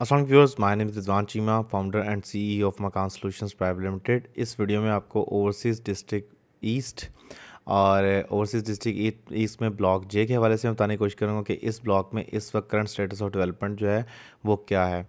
असल viewers my name Rizwan Cheema founder and CEO of Makaan solutions private limited इस video में आपको ओवरसीज़ डिस्ट्रिक्ट ईस्ट और ओवरसीज़ डिस्ट्रिक्ट ईस्ट में ब्लॉक जे के हवाले से मैं बताने की कोशिश करूँगा कि इस ब्लॉक में इस वक्त करंट स्टेटस ऑफ डेवलपमेंट जो है वो क्या है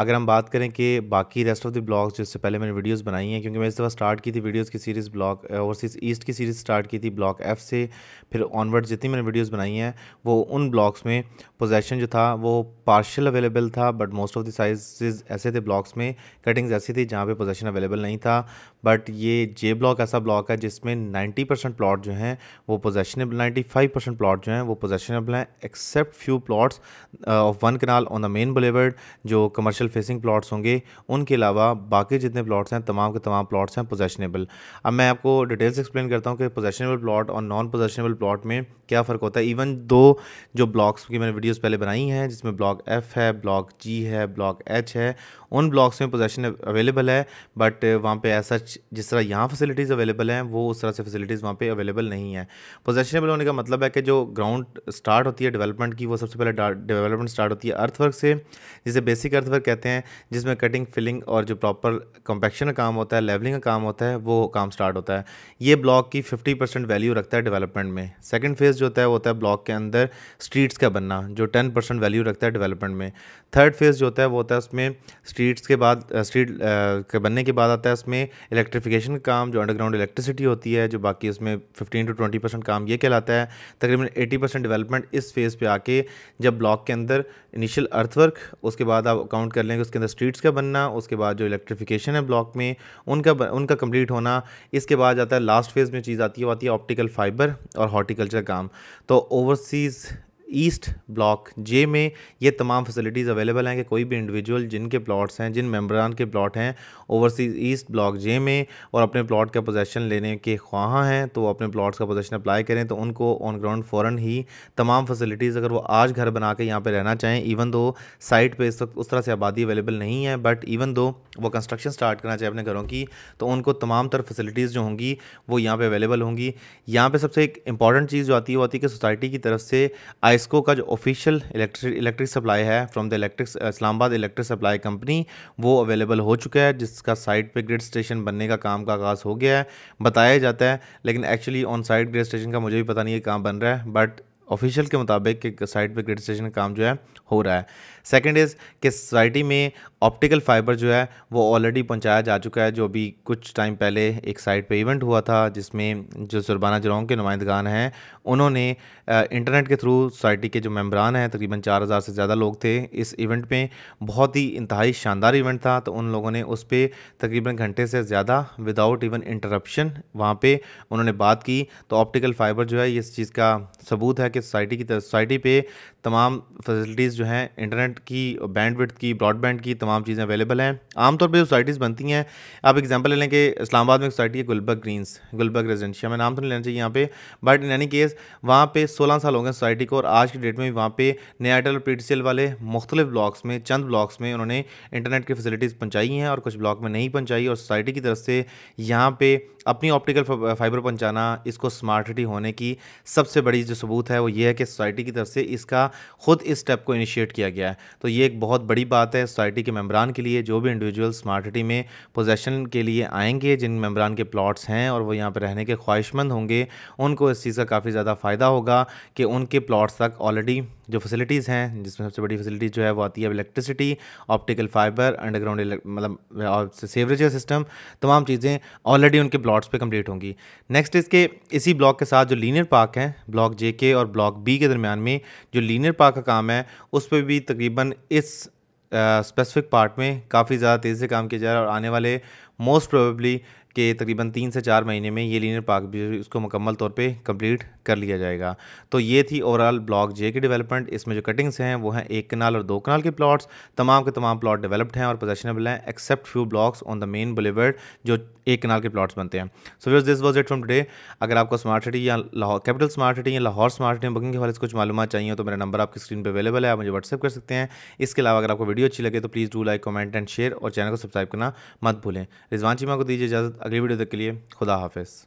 अगर हम बात करें कि बाकी रेस्ट ऑफ द ब्लॉग्स जिससे पहले मैंने वीडियोस बनाई हैं क्योंकि मैं इस दफ़ा स्टार्ट की थी वीडियोस की सीरीज़ ब्लॉक ओवरसीज़ ईस्ट की सीरीज़ स्टार्ट की थी ब्लॉक एफ़ से फिर ऑनवर्ड जितनी मैंने वीडियोस बनाई हैं वो उन ब्लॉक्स में पोजेसन जो था वो पार्शल अवेलेबल था but most of the size ऐसे थे ब्लॉक्स में कटिंग्स ऐसी थी जहाँ पर पोजेसन अवेलेबल नहीं था बट ये जे ब्लॉक ऐसा ब्लॉक है जिसमें नाइन्टी प्लॉट जो हैं वो पोजेशनेबल नाइन्टी प्लॉट जो हैं वो पोजेशनेबल हैं except few plots of one kanal on the main boulevard जो कमर्शल कमर्शियल फेसिंग प्लॉट्स होंगे उनके अलावा बाकी जितने प्लॉट्स हैं तमाम के तमाम प्लॉट्स हैं पोजेशनेबल अब मैं आपको डिटेल्स एक्सप्लेन करता हूँ कि पोजेशनेबल प्लॉट और नॉन पोजेशनेबल प्लॉट में क्या फ़र्क होता है इवन दो जो ब्लॉक्स की मैंने वीडियोज़ पहले बनाई हैं जिसमें ब्लॉक एफ़ है ब्लॉक जी है ब्लॉक एच है उन ब्लॉक्स में पोजेशन अवेलेबल है बट वहाँ पे ऐसा जिस तरह यहाँ फैसिलिटीज़ अवेलेबल हैं वो उस तरह से फैसिलिटीज़ वहाँ पे अवेलेबल नहीं है पोजेशनेबल होने का मतलब है कि जो ग्राउंड स्टार्ट होती है डेवलपमेंट की वो सबसे पहले डेवलपमेंट स्टार्ट होती है अर्थवर्क से जिसे बेसिक अर्थवर्क कहते हैं जिसमें कटिंग फिलिंग और जो प्रॉपर कंपेक्शन का काम होता है लेवलिंग का काम होता है वो काम स्टार्ट होता है ये ब्लॉक की 50 परसेंट वैल्यू रखता है डेवलपमेंट में सेकेंड फेज़ जो होता है वो होता है ब्लॉक के अंदर स्ट्रीट्स का बनना जो टेन परसेंट वैल्यू रखता है डेवलपमेंट में थर्ड फेज़ जो होता है वो होता है उसमें स्ट्रीट्स के बाद स्ट्रीट के बनने के बाद आता है उसमें इलेक्ट्रिफिकेशन का काम जो अंडरग्राउंड इलेक्ट्रिसिटी होती है जो बाकी उसमें फिफ्टीन टू ट्वेंटी परसेंट काम ये कहलाता है तकरीबन एटी परसेंट डेवलपमेंट इस फेज़ पर आके जब ब्लॉक के अंदर इनिशियल अर्थवर्क उसके बाद आप अकाउंट कर कर लेंगे उसके अंदर स्ट्रीट्स का बनना उसके बाद जो इलेक्ट्रिफिकेशन है ब्लॉक में उनका उनका कंप्लीट होना इसके बाद आता है लास्ट फेज़ में चीज़ आती है वो आती है ऑप्टिकल फाइबर और हॉर्टिकल्चर काम तो ओवरसीज़ ईस्ट ब्लॉक जे में ये तमाम फैसिलिटीज़ अवेलेबल हैं कि कोई भी इंडिविजुअल जिनके प्लॉट्स हैं जिन मेम्बरान के प्लॉट हैं ओवरसीज़ ईस्ट ब्लॉक जे में और अपने प्लॉट का पोजेसन लेने के ख्वाह हैं तो अपने प्लॉट्स का पोजेसन अप्लाई करें तो उनको ऑन ग्राउंड फ़ौर ही तमाम फैसिलिटीज़ अगर वो आज घर बना के यहाँ पर रहना चाहें इवन दो साइट पर इस वक्त उस तरह से आबादी अवेलेबल नहीं है बट इवन दो वो कंस्ट्रक्शन स्टार्ट करना चाहे अपने घरों की तो उनको तमाम तर फैसिलिटीज़ जो होंगी वो यहाँ पर अवेलेबल होंगी यहाँ पर सबसे एक इंपॉर्टेंट चीज़ जो आती है वो आती है कि सोसाइटी की तरफ से आई आइस्को का जो ऑफिशियल इलेक्ट्रिक इलेक्ट्रिक सप्लाई है from the electric Islamabad electric supply company वो अवेलेबल हो चुका है जिसका साइट पे ग्रिड स्टेशन बनने का काम का आगाज़ हो गया है बताया जाता है लेकिन actually on site grid station का मुझे भी पता नहीं है काम बन रहा है बट ऑफिशियल के मुताबिक कि साइट पे क्रिटिसाइजेशन काम जो है हो रहा है सेकंड इज़ कि सोसाइटी में ऑप्टिकल फाइबर जो है वो ऑलरेडी पहुंचाया जा चुका है जो अभी कुछ टाइम पहले एक साइट पे इवेंट हुआ था जिसमें जो जुर्बाना जरोंग के नुमाइंदगान हैं उन्होंने इंटरनेट के थ्रू सोसाइटी के जो मेम्बरान हैं तकरीबन चार हज़ार से ज़्यादा लोग थे इस इवेंट में बहुत ही इंतहाई शानदार इवेंट था तो उन लोगों ने उस पर तकरीबन घंटे से ज़्यादा विदाउट इवन इंटरप्शन वहाँ पर उन्होंने बात की तो ऑप्टिकल फाइबर जो है इस चीज़ का सबूत है कि सोसाइटी की सोसाइटी पे तमाम फैसिलिटीज़ जो हैं इंटरनेट की बैंडविड्थ की ब्रॉडबैंड की तमाम चीज़ें अवेलेबल हैं आमतौर पर जो सोसाइटीज़ बनती हैं आप एग्जाम्पल ले लें कि इस्लामाबाद में एक सोसाइटी है गुलबर्ग ग्रीन्स गुलबर्ग रेजिडेंशिया में नाम तो नहीं लेना चाहिए यहाँ पे बट इन एनी केस वहाँ पे सोलह साल हो गए सोसाइटी को और आज की डेट में भी वहाँ पे नयाटल और पी वाले मुख्तलिफ ब्लॉक्स में चंद ब्लॉक्स में उन्होंने इंटरनेट की फैसिलिटीज़ पहुँचाई हैं और कुछ ब्लॉक में नहीं पहुँचाई और सोसाइटी की तरफ से यहाँ पे अपनी ऑप्टिकल फाइबर पहुँचाना इसको स्मार्ट सिटी होने की सबसे बड़ी जो सबूत है वो ये है कि सोसाइटी की तरफ से इसका ख़ुद इस स्टेप को इनिशिएट किया गया है तो ये एक बहुत बड़ी बात है सोसाइटी के मेम्बरान के लिए जो भी इंडिविजुअल स्मार्ट सिटी में पोजेशन के लिए आएंगे जिन मेम्बरान के प्लाट्स हैं और वो यहाँ पर रहने के ख्वाहिशमंद होंगे उनको इस चीज़ का काफ़ी ज़्यादा फ़ायदा होगा कि उनके प्लाट्स तक ऑलरेडी जो फैसिलिटीज़ हैं जिसमें सबसे बड़ी फैसिलिटी जो है वो आती है इलेक्ट्रिसिटी ऑप्टिकल फाइबर अंडरग्राउंड मतलब और सेवरेज सिस्टम तमाम चीज़ें ऑलरेडी उनके प्लॉट्स पे कंप्लीट होंगी नेक्स्ट इसके इसी ब्लॉक के साथ जो लीनियर पार्क है ब्लॉक जे के और ब्लॉक बी के दरमियान में जो लीनियर पार्क का काम है उस पर भी तकरीबन इस स्पेसिफिक पार्ट में काफ़ी ज़्यादा तेज़ी से काम किया जा रहा है और आने वाले मोस्ट प्रोबेबली के तकरीबन तीन से चार महीने में ये लीनियर पार्क भी उसको मुकम्मल तौर पे कंप्लीट कर लिया जाएगा तो ये थी ओवरऑल ब्लॉक जे की डेवलपमेंट इसमें जो कटिंग्स हैं वो हैं एक कनाल और दो कनाल के प्लॉट्स तमाम के तमाम प्लॉट डेवलप्ड हैं और पोजेशनेबल हैं except few blocks on the main boulevard जो एक कनाल के प्लॉट्स बनते हैं so viewers this was it from today अगर आपको स्मार्ट सिटी या लाहौर कैपिटल स्मार्ट सिटी या लाहौर स्मार्ट सिटी बुकिंग के हवाले से कुछ मालूम चाहिए तो मेरा नंबर आपकी स्क्रीन पर अवेलेबल है आप मुझे व्हाट्सअप कर सकते हैं इसके अलावा अगर आपको वीडियो अच्छी लगे तो please do like comment and share और चैनल को सब्सक्राइब करना मत भूलें रिजवान चीमा को दीजिए इजाज़त अगली वीडियो तक के लिए खुदा हाफिज़